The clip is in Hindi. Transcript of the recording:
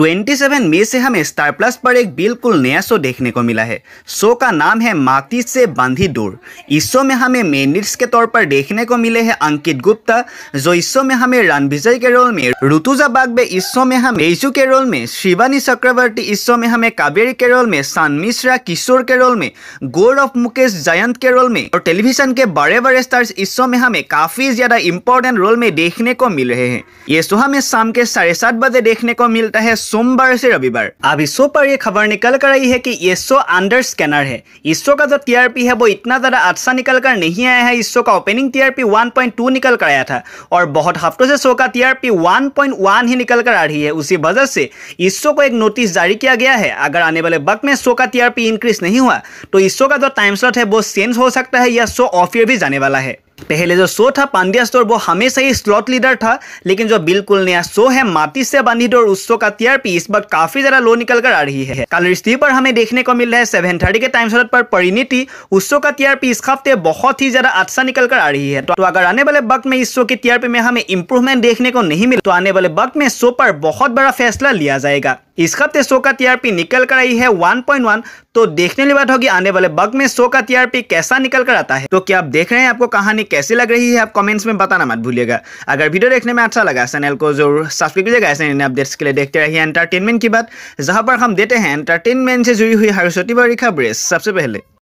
27 मई से हमें स्टार प्लस पर एक बिल्कुल नया शो देखने को मिला है शो का नाम है माती से बांधी डोर इस शो में हमें मेनिट्स के तौर पर देखने को मिले हैं अंकित गुप्ता जो इस शो में हमें रणविजय के रोल में ऋतुजा बागबे इस शो में हम रेजू के रोल में शिवानी चक्रवर्ती इस शो में हमें कावेरी के रोल में सान मिश्रा किशोर के रोल में ऑफ मुकेश जयंत के रोल में और टेलीविजन के बड़े बड़े स्टार इस शो में हमें काफी ज्यादा इम्पोर्टेंट रोल में देखने को मिल रहे हैं ये शो हमें शाम के साढ़े सात बजे देखने को मिलता है सोमवार से रविवार अभी सो पर ये खबर निकल कर आई है कि ये शो अंडर स्कैनर है इस का जो टीआरपी है वो इतना ज़्यादा अच्छा निकल कर नहीं आया है इस का ओपनिंग टीआरपी 1.2 निकल कर आया था और बहुत हफ्तों से शो का टीआरपी 1.1 ही निकल कर आ रही है उसी वजह से इस को एक नोटिस जारी किया गया है अगर आने वाले वक्त में शो का टीआरपी इंक्रीज नहीं हुआ तो इस का जो टाइम स्लॉट है वो चेंज हो सकता है या शो ऑफ ईयर भी जाने वाला है पहले जो शो था पांड्या स्टोर वो हमेशा ही स्लॉट लीडर था लेकिन जो बिल्कुल नया शो है माटी से बनी डोर उस शो का टीआरपी इस वक्त काफी ज्यादा लो निकल कर आ रही है कल रिश्ते पर हमें देखने को मिल रहा है सेवन थर्टी के टाइम स्लॉट पर परिणीति उस शो का टीआरपी इस हफ्ते बहुत ही ज्यादा अच्छा निकल कर आ रही है तो, तो अगर आने वाले वक्त में इस शो की टीआरपी में हमें इंप्रूवमेंट देखने को नहीं मिले तो आने वाले वक्त में शो पर बहुत बड़ा फैसला लिया जाएगा इस हफ्ते शो का टीआरपी निकल कर आई है 1.1 तो देखने वाली बात होगी आने वाले बग में शो का टीआरपी कैसा निकल कर आता है तो क्या आप देख रहे हैं आपको कहानी कैसी लग रही है आप कमेंट्स में बताना मत भूलिएगा अगर वीडियो देखने में अच्छा लगा चैनल को जरूर सब्सक्राइब कीजिएगा ऐसे इन अपडेट्स के लिए देखते रहिए एंटरटेनमेंट की बात जहां पर हम देते हैं एंटरटेनमेंट से जुड़ी हुई हर छोटी बड़ी खबरें सबसे पहले